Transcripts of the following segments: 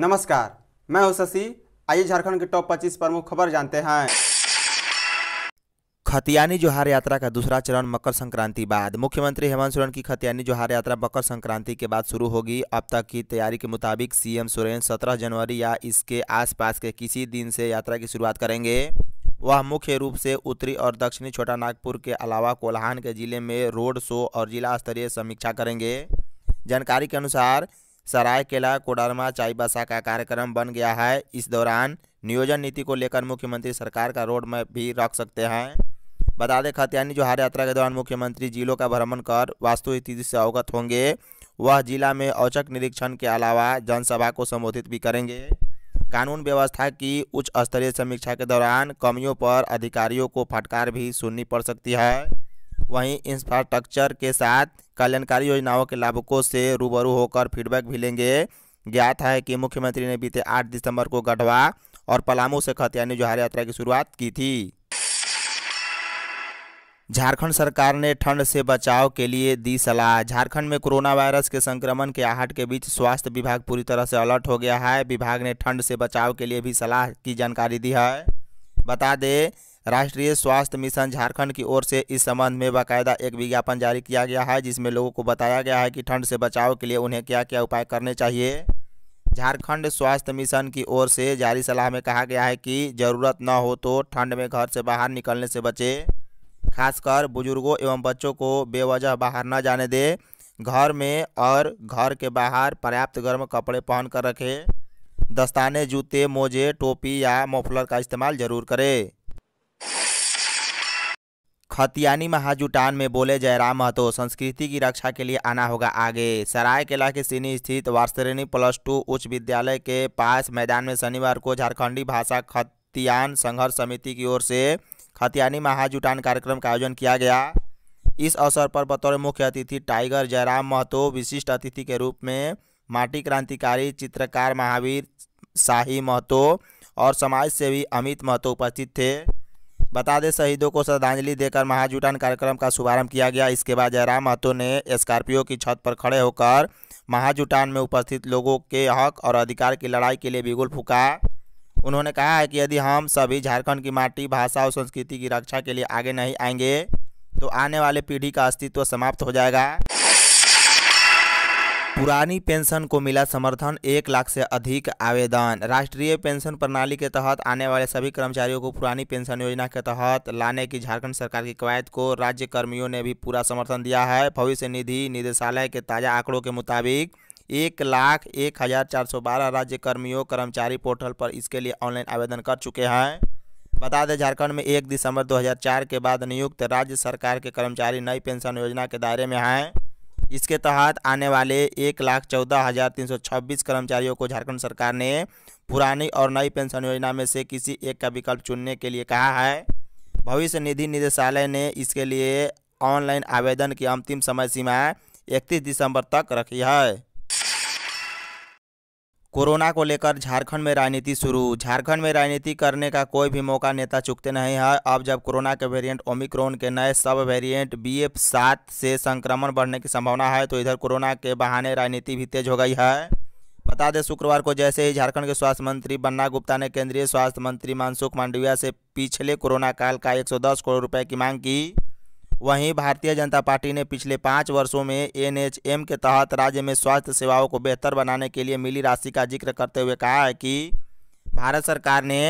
नमस्कार मैं हूं शशि आइए झारखंड के टॉप 25 प्रमुख खबर जानते हैं खतियानी जोहार यात्रा का दूसरा चरण मकर संक्रांति बाद मुख्यमंत्री हेमंत सोरेन की खतियानी जोहार यात्रा मकर संक्रांति के बाद शुरू होगी अब तक की तैयारी के मुताबिक सीएम सोरेन 17 जनवरी या इसके आसपास के किसी दिन से यात्रा की शुरुआत करेंगे वह मुख्य रूप से उत्तरी और दक्षिणी छोटा नागपुर के अलावा कोल्हान के जिले में रोड शो और जिला स्तरीय समीक्षा करेंगे जानकारी के अनुसार सरायकेला कोडरमा चाईबासा का कार्यक्रम बन गया है इस दौरान नियोजन नीति को लेकर मुख्यमंत्री सरकार का रोड मैप भी रख सकते हैं बता दें खतियानी जोहार यात्रा के दौरान मुख्यमंत्री जिलों का भ्रमण कर वास्तु स्थिति से अवगत होंगे वह जिला में औचक निरीक्षण के अलावा जनसभा को संबोधित भी करेंगे कानून व्यवस्था की उच्च स्तरीय समीक्षा के दौरान कमियों पर अधिकारियों को फटकार भी सुननी पड़ सकती है वहीं इंफ्रास्ट्रक्चर के साथ कल्याणकारी योजनाओं के लाभुकों से रूबरू होकर फीडबैक भी लेंगे ज्ञात है कि मुख्यमंत्री ने बीते 8 दिसंबर को गढ़वा और पलामू से खतियानी जोहार यात्रा की शुरुआत की थी झारखंड सरकार ने ठंड से बचाव के लिए दी सलाह झारखंड में कोरोना वायरस के संक्रमण के आहट के बीच स्वास्थ्य विभाग पूरी तरह से अलर्ट हो गया है विभाग ने ठंड से बचाव के लिए भी सलाह की जानकारी दी है बता दें राष्ट्रीय स्वास्थ्य मिशन झारखंड की ओर से इस संबंध में बाकायदा एक विज्ञापन जारी किया गया है जिसमें लोगों को बताया गया है कि ठंड से बचाव के लिए उन्हें क्या क्या उपाय करने चाहिए झारखंड स्वास्थ्य मिशन की ओर से जारी सलाह में कहा गया है कि ज़रूरत न हो तो ठंड में घर से बाहर निकलने से बचे खासकर बुजुर्गों एवं बच्चों को बेवजह बाहर न जाने दे घर में और घर के बाहर पर्याप्त गर्म कपड़े पहन कर रखें दस्ताने जूते मोजे टोपी या मोफलर का इस्तेमाल ज़रूर करें खतियानी महाजुटान में बोले जयराम महतो संस्कृति की रक्षा के लिए आना होगा आगे सरायकेला के सिनी स्थित वार्षरणी प्लस टू उच्च विद्यालय के पास मैदान में शनिवार को झारखंडी भाषा खतियान संघर्ष समिति की ओर से खतियानी महाजुटान कार्यक्रम का आयोजन किया गया इस अवसर पर बतौर मुख्य अतिथि टाइगर जयराम महतो विशिष्ट अतिथि के रूप में माटी क्रांतिकारी चित्रकार महावीर शाही महतो और समाज सेवी अमित महतो उपस्थित थे बता दें शहीदों को श्रद्धांजलि देकर महाजुटान कार्यक्रम का शुभारंभ किया गया इसके बाद जयराम महतो ने स्कॉर्पियो की छत पर खड़े होकर महाजुटान में उपस्थित लोगों के हक और अधिकार की लड़ाई के लिए बिगुल फूका उन्होंने कहा है कि यदि हम सभी झारखंड की माटी भाषा और संस्कृति की रक्षा के लिए आगे नहीं आएंगे तो आने वाले पीढ़ी का अस्तित्व समाप्त हो जाएगा पुरानी पेंशन को मिला समर्थन एक लाख से अधिक आवेदन राष्ट्रीय पेंशन प्रणाली के तहत आने वाले सभी कर्मचारियों को पुरानी पेंशन योजना के तहत लाने की झारखंड सरकार की कवायद को राज्य कर्मियों ने भी पूरा समर्थन दिया है भविष्य निधि निदेशालय के ताज़ा आंकड़ों के मुताबिक एक लाख एक हज़ार चार सौ बारह राज्य कर्मियों कर्मचारी पोर्टल पर इसके लिए ऑनलाइन आवेदन कर चुके हैं बता दें झारखंड में एक दिसंबर 2004 के बाद नियुक्त राज्य सरकार के कर्मचारी नई पेंशन योजना के दायरे में हैं इसके तहत आने वाले एक लाख चौदह हज़ार तीन सौ छब्बीस कर्मचारियों को झारखंड सरकार ने पुरानी और नई पेंशन योजना में से किसी एक का विकल्प चुनने के लिए कहा है भविष्य निधि निदेशालय ने इसके लिए ऑनलाइन आवेदन की अंतिम समय सीमा इकतीस दिसंबर तक रखी है कोरोना को लेकर झारखंड में राजनीति शुरू झारखंड में राजनीति करने का कोई भी मौका नेता चुकते नहीं है अब जब कोरोना के वेरिएंट ओमिक्रोन के नए सब वेरिएंट बी एफ सात से संक्रमण बढ़ने की संभावना है तो इधर कोरोना के बहाने राजनीति भी तेज हो गई है बता दें शुक्रवार को जैसे ही झारखंड के स्वास्थ्य मंत्री बन्ना गुप्ता ने केंद्रीय स्वास्थ्य मंत्री मानसुख मांडविया से पिछले कोरोना काल का एक करोड़ रुपये की मांग की वहीं भारतीय जनता पार्टी ने पिछले पाँच वर्षों में एनएचएम के तहत राज्य में स्वास्थ्य सेवाओं को बेहतर बनाने के लिए मिली राशि का जिक्र करते हुए कहा है कि भारत सरकार ने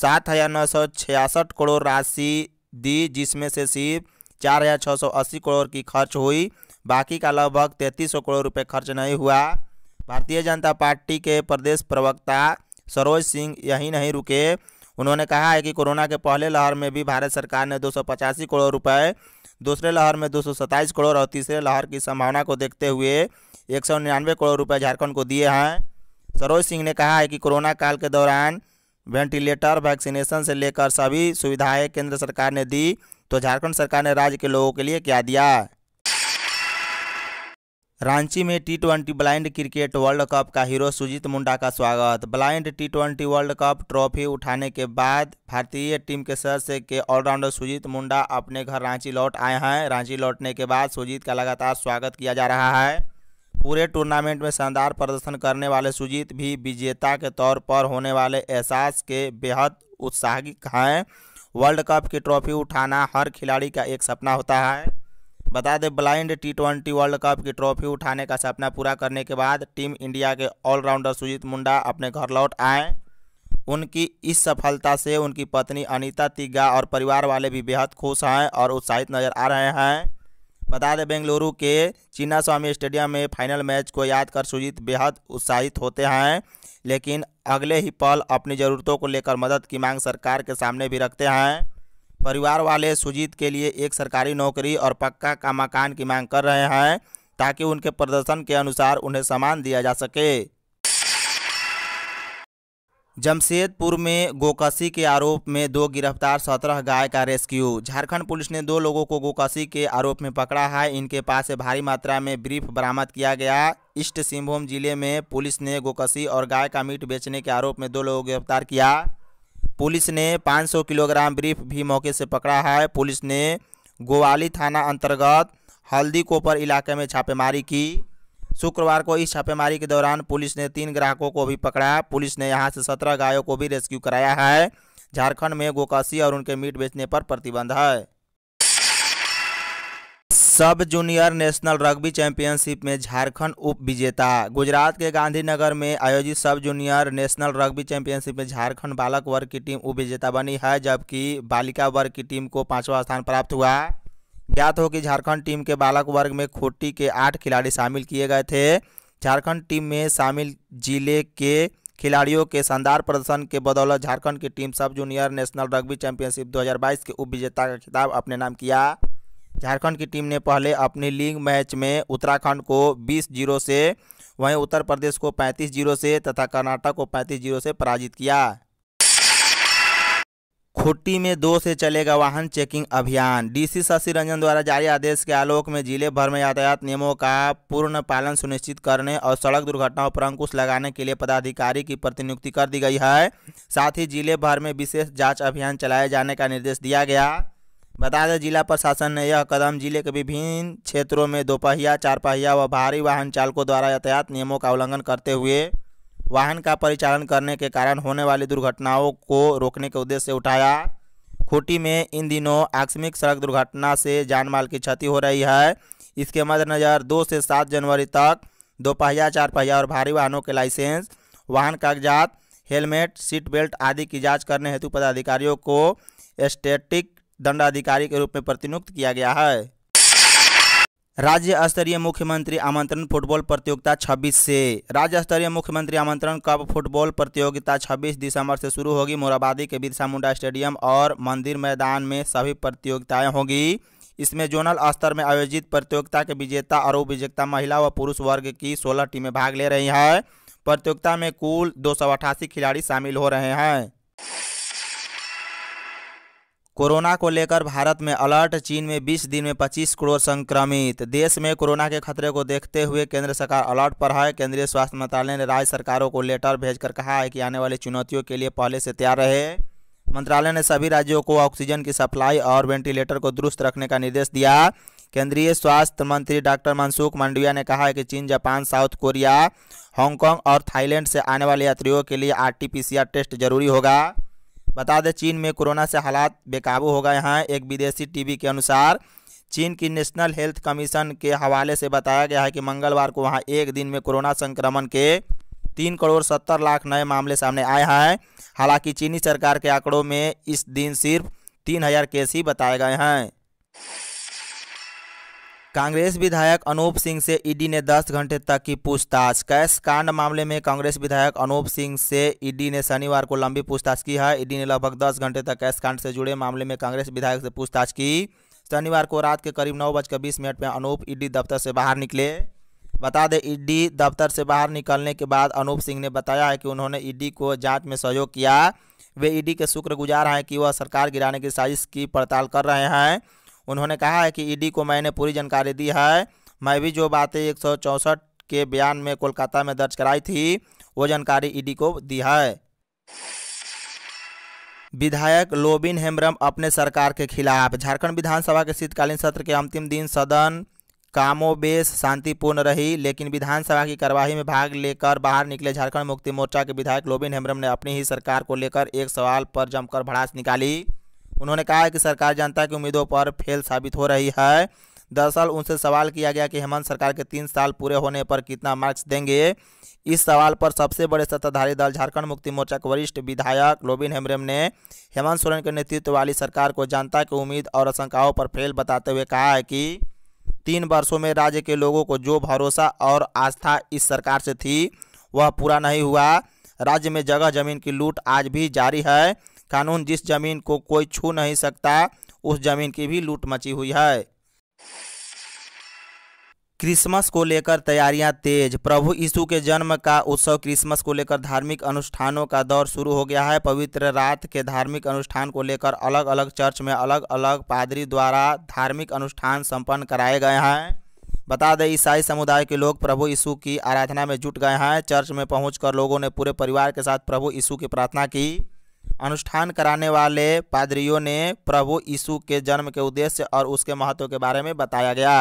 सात हज़ार नौ सौ छियासठ करोड़ राशि दी जिसमें से सिर्फ चार हज़ार छः सौ अस्सी करोड़ की खर्च हुई बाकी का लगभग तैंतीस सौ करोड़ रुपये खर्च नहीं हुआ भारतीय जनता पार्टी के प्रदेश प्रवक्ता सरोज सिंह यही नहीं रुके उन्होंने कहा है कि कोरोना के पहले लहर में भी भारत सरकार ने दो करोड़ रुपये दूसरे लहर में दो करोड़ और तीसरे लहर की संभावना को देखते हुए एक करोड़ रुपये झारखंड को दिए हैं सरोज सिंह ने कहा है कि कोरोना काल के दौरान वेंटिलेटर वैक्सीनेशन से लेकर सभी सुविधाएं केंद्र सरकार ने दी तो झारखंड सरकार ने राज्य के लोगों के लिए क्या दिया रांची में T twenty blind cricket world cup का हीरो सुजीत मुंडा का स्वागत blind T twenty world cup trophy उठाने के बाद भारतीय टीम के सदस्य के ऑलराउंडर सुजीत मुंडा अपने घर रांची लौट आए हैं रांची लौटने के बाद सुजीत का लगातार स्वागत किया जा रहा है पूरे टूर्नामेंट में शानदार प्रदर्शन करने वाले सुजीत भी विजेता के तौर पर होने वाले एहसास के बेहद उत्साहित हैं वर्ल्ड कप की ट्रॉफी उठाना हर खिलाड़ी का एक सपना होता है बता दें blind T twenty world cup की ट्रॉफी उठाने का सपना पूरा करने के बाद टीम इंडिया के ऑलराउंडर सुजीत मुंडा अपने घर लौट आए उनकी इस सफलता से उनकी पत्नी अनीता तिग्गा और परिवार वाले भी बेहद खुश हैं और उत्साहित नज़र आ रहे हैं बता दें बेंगलुरु के चीना स्वामी स्टेडियम में फाइनल मैच को याद कर सुजीत बेहद उत्साहित होते हैं लेकिन अगले ही पल अपनी ज़रूरतों को लेकर मदद की मांग सरकार के सामने भी रखते हैं परिवार वाले सुजीत के लिए एक सरकारी नौकरी और पक्का का मकान की मांग कर रहे हैं ताकि उनके प्रदर्शन के अनुसार उन्हें सामान दिया जा सके जमशेदपुर में गोकसी के आरोप में दो गिरफ्तार सत्रह गाय का रेस्क्यू झारखंड पुलिस ने दो लोगों को गोकसी के आरोप में पकड़ा है इनके पास से भारी मात्रा में ब्रीफ बरामद किया गया ईस्ट सिंहभूम जिले में पुलिस ने गोकसी और गाय का मीट बेचने के आरोप में दो लोगों को गिरफ्तार किया पुलिस ने 500 किलोग्राम ब्रीफ भी मौके से पकड़ा है पुलिस ने गोवाली थाना अंतर्गत हल्दी कोपर इलाके में छापेमारी की शुक्रवार को इस छापेमारी के दौरान पुलिस ने तीन ग्राहकों को भी पकड़ा पुलिस ने यहां से सत्रह गायों को भी रेस्क्यू कराया है झारखंड में गोकासी और उनके मीट बेचने पर प्रतिबंध है सब जूनियर नेशनल रग्बी चैंपियनशिप में झारखंड उप विजेता गुजरात के गांधीनगर में आयोजित सब जूनियर नेशनल रग्बी चैंपियनशिप में झारखंड बालक वर्ग की टीम उप विजेता बनी है जबकि बालिका वर्ग की टीम को पांचवा स्थान प्राप्त हुआ ज्ञात हो कि झारखंड टीम के बालक वर्ग में खोटी के आठ खिलाड़ी शामिल किए गए थे झारखंड टीम में शामिल जिले के खिलाड़ियों के शानदार प्रदर्शन के बदौलत झारखंड की टीम सब जूनियर नेशनल रग्बी चैंपियनशिप 2022 के उप विजेता का खिताब अपने नाम किया झारखंड की टीम ने पहले अपने लीग मैच में उत्तराखंड को 20 जीरो से वहीं उत्तर प्रदेश को 35 जीरो से तथा कर्नाटक को 35 जीरो से पराजित किया खुट्टी में दो से चलेगा वाहन चेकिंग अभियान डीसी शशि रंजन द्वारा जारी आदेश के आलोक में जिले भर में यातायात नियमों का पूर्ण पालन सुनिश्चित करने और सड़क दुर्घटनाओं पर अंकुश लगाने के लिए पदाधिकारी की प्रतिनियुक्ति कर दी गई है साथ ही जिले भर में विशेष जांच अभियान चलाए जाने का निर्देश दिया गया बता दें जिला प्रशासन ने यह कदम जिले के विभिन्न क्षेत्रों में दोपहिया चारपहिया व भारी वाहन चालकों द्वारा यातायात नियमों का उल्लंघन करते हुए वाहन का परिचालन करने के कारण होने वाली दुर्घटनाओं को रोकने के उद्देश्य से उठाया खूंटी में इन दिनों आकस्मिक सड़क दुर्घटना से जानमाल की क्षति हो रही है इसके मद्देनज़र दो से सात जनवरी तक दोपहिया चारपहिया और भारी वाहनों के लाइसेंस वाहन कागजात हेलमेट सीट बेल्ट आदि की जांच करने हेतु पदाधिकारियों को स्टेटिक दंडाधिकारी के रूप में प्रतिनियुक्त किया गया है राज्य स्तरीय मुख्यमंत्री आमंत्रण फुटबॉल प्रतियोगिता 26 से राज्य स्तरीय मुख्यमंत्री आमंत्रण कप फुटबॉल प्रतियोगिता 26 दिसंबर से शुरू होगी मोराबादी के बिरसा मुंडा स्टेडियम और मंदिर मैदान में सभी प्रतियोगिताएं होंगी इसमें जोनल स्तर में आयोजित प्रतियोगिता के विजेता और उपविजेता महिला व पुरुष वर्ग की सोलह टीमें भाग ले रही हैं प्रतियोगिता में कुल दो खिलाड़ी शामिल हो रहे हैं कोरोना को लेकर भारत में अलर्ट चीन में 20 दिन में 25 करोड़ संक्रमित देश में कोरोना के खतरे को देखते हुए केंद्र सरकार अलर्ट पर है केंद्रीय स्वास्थ्य मंत्रालय ने राज्य सरकारों को लेटर भेजकर कहा है कि आने वाली चुनौतियों के लिए पहले से तैयार रहे मंत्रालय ने सभी राज्यों को ऑक्सीजन की सप्लाई और वेंटिलेटर को दुरुस्त रखने का निर्देश दिया केंद्रीय स्वास्थ्य मंत्री डॉक्टर मनसुख मांडविया ने कहा है कि चीन जापान साउथ कोरिया हांगकांग और थाईलैंड से आने वाले यात्रियों के लिए आरटीपीसीआर टेस्ट जरूरी होगा बता दें चीन में कोरोना से हालात बेकाबू हो गए हैं एक विदेशी टीवी के अनुसार चीन की नेशनल हेल्थ कमीशन के हवाले से बताया गया है कि मंगलवार को वहां एक दिन में कोरोना संक्रमण के तीन करोड़ सत्तर लाख नए मामले सामने आए हैं हालांकि चीनी सरकार के आंकड़ों में इस दिन सिर्फ तीन हज़ार केस ही बताए गए हैं कांग्रेस विधायक अनूप सिंह से ईडी ने 10 घंटे तक की पूछताछ कैश कांड मामले में कांग्रेस विधायक अनूप सिंह से ईडी ने शनिवार को लंबी पूछताछ की है ईडी ने लगभग 10 घंटे तक कैश कांड से जुड़े मामले में कांग्रेस विधायक से पूछताछ की शनिवार को रात के करीब नौ बजकर बीस मिनट में अनूप ईडी दफ्तर से बाहर निकले बता दें ईडी दफ्तर से बाहर निकलने के बाद अनूप सिंह ने बताया है कि उन्होंने ईडी को जाँच में सहयोग किया वे ईडी के शुक्रगुजार हैं कि वह सरकार गिराने की साजिश की पड़ताल कर रहे हैं उन्होंने कहा है कि ईडी को मैंने पूरी जानकारी दी है मैं भी जो बातें एक के बयान में कोलकाता में दर्ज कराई थी वो जानकारी ईडी को दी है विधायक लोबिन हेम्ब्रम अपने सरकार के खिलाफ झारखंड विधानसभा के शीतकालीन सत्र के अंतिम दिन सदन कामोबेश शांतिपूर्ण रही लेकिन विधानसभा की कार्यवाही में भाग लेकर बाहर निकले झारखंड मुक्ति मोर्चा के विधायक लोबिन हेम्ब्रम ने अपनी ही सरकार को लेकर एक सवाल पर जमकर भड़ास निकाली उन्होंने कहा है कि सरकार जनता की उम्मीदों पर फेल साबित हो रही है दरअसल उनसे सवाल किया गया कि हेमंत सरकार के तीन साल पूरे होने पर कितना मार्क्स देंगे इस सवाल पर सबसे बड़े सत्ताधारी दल झारखंड मुक्ति मोर्चा के वरिष्ठ विधायक लोबिन हेमरेम ने हेमंत सोरेन के नेतृत्व वाली सरकार को जनता की उम्मीद और आशंकाओं पर फेल बताते हुए कहा है कि तीन वर्षों में राज्य के लोगों को जो भरोसा और आस्था इस सरकार से थी वह पूरा नहीं हुआ राज्य में जगह जमीन की लूट आज भी जारी है कानून जिस जमीन को कोई छू नहीं सकता उस जमीन की भी लूट मची हुई है क्रिसमस को लेकर तैयारियां तेज प्रभु यीशु के जन्म का उत्सव क्रिसमस को लेकर धार्मिक अनुष्ठानों का दौर शुरू हो गया है पवित्र रात के धार्मिक अनुष्ठान को लेकर अलग अलग चर्च में अलग अलग पादरी द्वारा धार्मिक अनुष्ठान संपन्न कराए गए हैं बता दें ईसाई समुदाय के लोग प्रभु यीशु की आराधना में जुट गए हैं चर्च में पहुँच लोगों ने पूरे परिवार के साथ प्रभु यीशु की प्रार्थना की अनुष्ठान कराने वाले पादरियों ने प्रभु यीशु के जन्म के उद्देश्य और उसके महत्व के बारे में बताया गया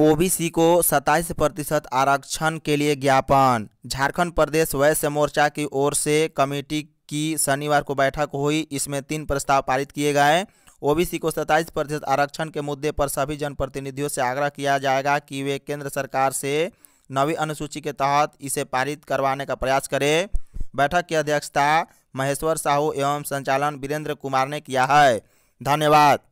ओबीसी को 27 प्रतिशत आरक्षण के लिए ज्ञापन झारखंड प्रदेश वैश्य मोर्चा की ओर से कमेटी की शनिवार को बैठक हुई इसमें तीन प्रस्ताव पारित किए गए ओबीसी को 27 प्रतिशत आरक्षण के मुद्दे पर सभी जनप्रतिनिधियों से आग्रह किया जाएगा कि वे केंद्र सरकार से नवी अनुसूची के तहत इसे पारित करवाने का प्रयास करे बैठक की अध्यक्षता महेश्वर साहू एवं संचालन वीरेंद्र कुमार ने किया है धन्यवाद